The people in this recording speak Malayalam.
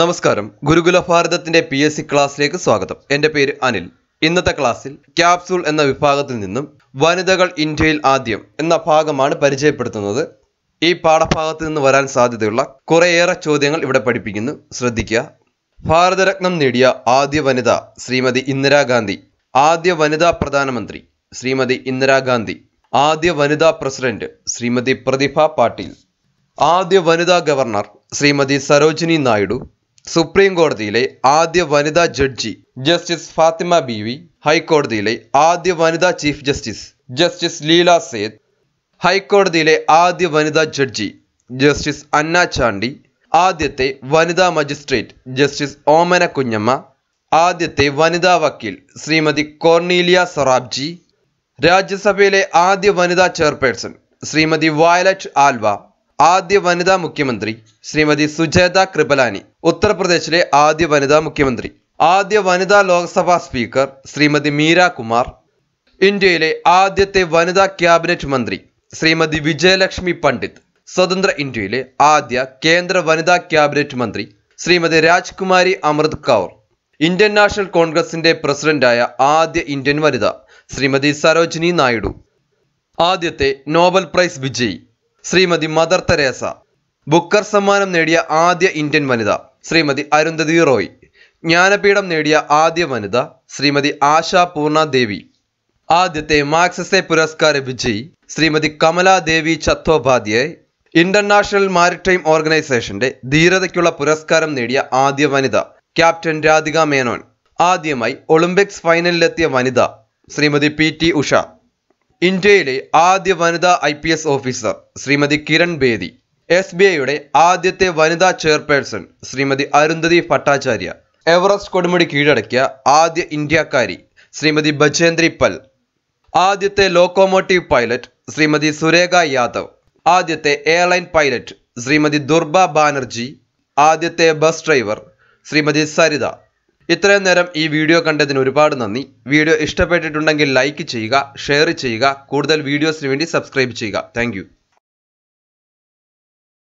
നമസ്കാരം ഗുരുകുല ഭാരതത്തിന്റെ പി എസ് സി ക്ലാസ്സിലേക്ക് സ്വാഗതം എൻ്റെ പേര് അനിൽ ഇന്നത്തെ ക്ലാസ്സിൽ ക്യാപ്സൂൾ എന്ന വിഭാഗത്തിൽ നിന്നും വനിതകൾ ഇന്ത്യയിൽ ആദ്യം എന്ന ഭാഗമാണ് പരിചയപ്പെടുത്തുന്നത് ഈ പാഠഭാഗത്ത് നിന്ന് വരാൻ സാധ്യതയുള്ള കുറേയേറെ ചോദ്യങ്ങൾ ഇവിടെ പഠിപ്പിക്കുന്നു ശ്രദ്ധിക്കുക ഭാരതരത്നം നേടിയ ആദ്യ വനിത ശ്രീമതി ഇന്ദിരാഗാന്ധി ആദ്യ വനിതാ പ്രധാനമന്ത്രി ശ്രീമതി ഇന്ദിരാഗാന്ധി ആദ്യ വനിതാ പ്രസിഡന്റ് ശ്രീമതി പ്രതിഭ പാട്ടീൽ ആദ്യ വനിതാ ഗവർണർ ശ്രീമതി സരോജിനി നായിഡു സുപ്രീം കോടതിയിലെ ആദ്യ വനിതാ ജഡ്ജി ജസ്റ്റിസ് ഫാത്തിമ ബീവി ഹൈക്കോടതിയിലെ ആദ്യ വനിതാ chief justice justice Leila Seth ഹൈക്കോടതിയിലെ ആദ്യ വനിതാ ജഡ്ജി ജസ്റ്റിസ് അന്ന ചാണ്ടി ആദ്യത്തെ വനിതാ മജിസ്ട്രേറ്റ് ജസ്റ്റിസ് ഓമന കുഞ്ഞമ്മ ആദ്യത്തെ വനിതാ വക്കീൽ ശ്രീമതി കോർണീലിയ സൊറാബ്ജി രാജ്യസഭയിലെ ആദ്യ വനിതാ ചെയർപേഴ്സൺ ശ്രീമതി വയലറ്റ് ആൽവ ആദ്യ വനിതാ മുഖ്യമന്ത്രി ശ്രീമതി സുജേത കൃപലാനി ഉത്തർപ്രദേശിലെ ആദ്യ വനിതാ മുഖ്യമന്ത്രി ആദ്യ വനിതാ ലോക്സഭാ സ്പീക്കർ ശ്രീമതി മീര കുമാർ ഇന്ത്യയിലെ ആദ്യത്തെ വനിതാ ക്യാബിനറ്റ് മന്ത്രി ശ്രീമതി വിജയലക്ഷ്മി പണ്ഡിറ്റ് സ്വതന്ത്ര ഇന്ത്യയിലെ ആദ്യ കേന്ദ്ര വനിതാ ക്യാബിനറ്റ് മന്ത്രി ശ്രീമതി രാജ്കുമാരി അമൃത് കൗർ ഇന്ത്യൻ നാഷണൽ കോൺഗ്രസിന്റെ പ്രസിഡന്റായ ആദ്യ ഇന്ത്യൻ വനിത ശ്രീമതി സരോജിനി നായിഡു ആദ്യത്തെ നോബൽ പ്രൈസ് വിജയി ശ്രീമതി മദർ തെരേസ ബുക്കർ സമ്മാനം നേടിയ ആദ്യ ഇന്ത്യൻ വനിത ശ്രീമതി അരുന്ധതി റോയ് ജ്ഞാനപീഠം നേടിയ ആദ്യ വനിത ശ്രീമതി ആശാ പൂർണ ദേവി ആദ്യത്തെ മാക്സസെ പുരസ്കാര വിജയി ശ്രീമതി കമലാദേവി ചത്തോപാധ്യായ് ഇന്റർനാഷണൽ മാരിടൈം ഓർഗനൈസേഷന്റെ ധീരതയ്ക്കുള്ള പുരസ്കാരം നേടിയ ആദ്യ വനിത ക്യാപ്റ്റൻ രാധിക മേനോൻ ആദ്യമായി ഒളിമ്പിക്സ് ഫൈനലിലെത്തിയ വനിത ശ്രീമതി പി ടി ഉഷ ഇന്ത്യയിലെ ആദ്യ വനിതാ I P S officer Shrimati Kiran Bedi S B ഐയുടെ ആദ്യത്തെ വനിതാ ചെയർപേഴ്സൺ ശ്രീമതി അരുന്ധതി ഭട്ടാചാര്യ എവറസ്റ്റ് കൊടുമുടി കീഴടക്കിയ ആദ്യ ഇന്ത്യക്കാരി ശ്രീമതി ബജേന്ദ്രി പൽ ആദ്യത്തെ ലോക്കോമോട്ടീവ് പൈലറ്റ് ശ്രീമതി സുരേഖ യാദവ് ആദ്യത്തെ എയർലൈൻ പൈലറ്റ് ശ്രീമതി ദുർബ ബാനർജി ആദ്യത്തെ ബസ് ഡ്രൈവർ ശ്രീമതി സരിത ഇത്രയും നേരം ഈ വീഡിയോ കണ്ടതിന് ഒരുപാട് നന്ദി വീഡിയോ ഇഷ്ടപ്പെട്ടിട്ടുണ്ടെങ്കിൽ ലൈക്ക് ചെയ്യുക ഷെയർ ചെയ്യുക കൂടുതൽ വീഡിയോസിന് വേണ്ടി സബ്സ്ക്രൈബ് ചെയ്യുക താങ്ക്